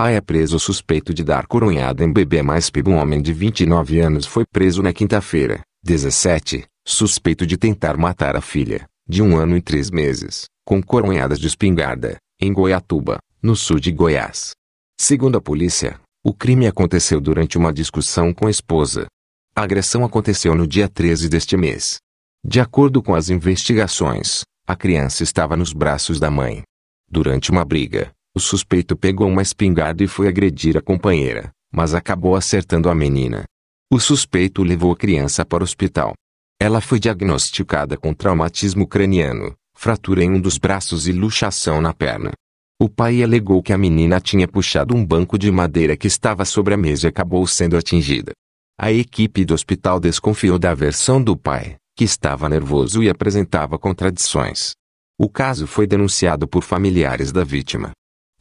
Pai é preso suspeito de dar coronhada em bebê mais pib. Um homem de 29 anos foi preso na quinta-feira, 17, suspeito de tentar matar a filha, de um ano e três meses, com coronhadas de espingarda, em Goiatuba, no sul de Goiás. Segundo a polícia, o crime aconteceu durante uma discussão com a esposa. A agressão aconteceu no dia 13 deste mês. De acordo com as investigações, a criança estava nos braços da mãe. Durante uma briga, o suspeito pegou uma espingarda e foi agredir a companheira, mas acabou acertando a menina. O suspeito levou a criança para o hospital. Ela foi diagnosticada com traumatismo craniano, fratura em um dos braços e luxação na perna. O pai alegou que a menina tinha puxado um banco de madeira que estava sobre a mesa e acabou sendo atingida. A equipe do hospital desconfiou da versão do pai, que estava nervoso e apresentava contradições. O caso foi denunciado por familiares da vítima.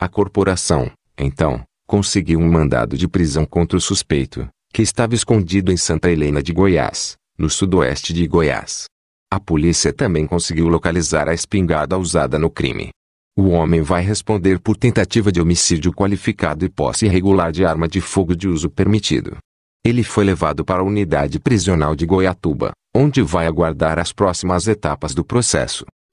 A corporação, então, conseguiu um mandado de prisão contra o suspeito, que estava escondido em Santa Helena de Goiás, no sudoeste de Goiás. A polícia também conseguiu localizar a espingarda usada no crime. O homem vai responder por tentativa de homicídio qualificado e posse irregular de arma de fogo de uso permitido. Ele foi levado para a unidade prisional de Goiatuba, onde vai aguardar as próximas etapas do processo.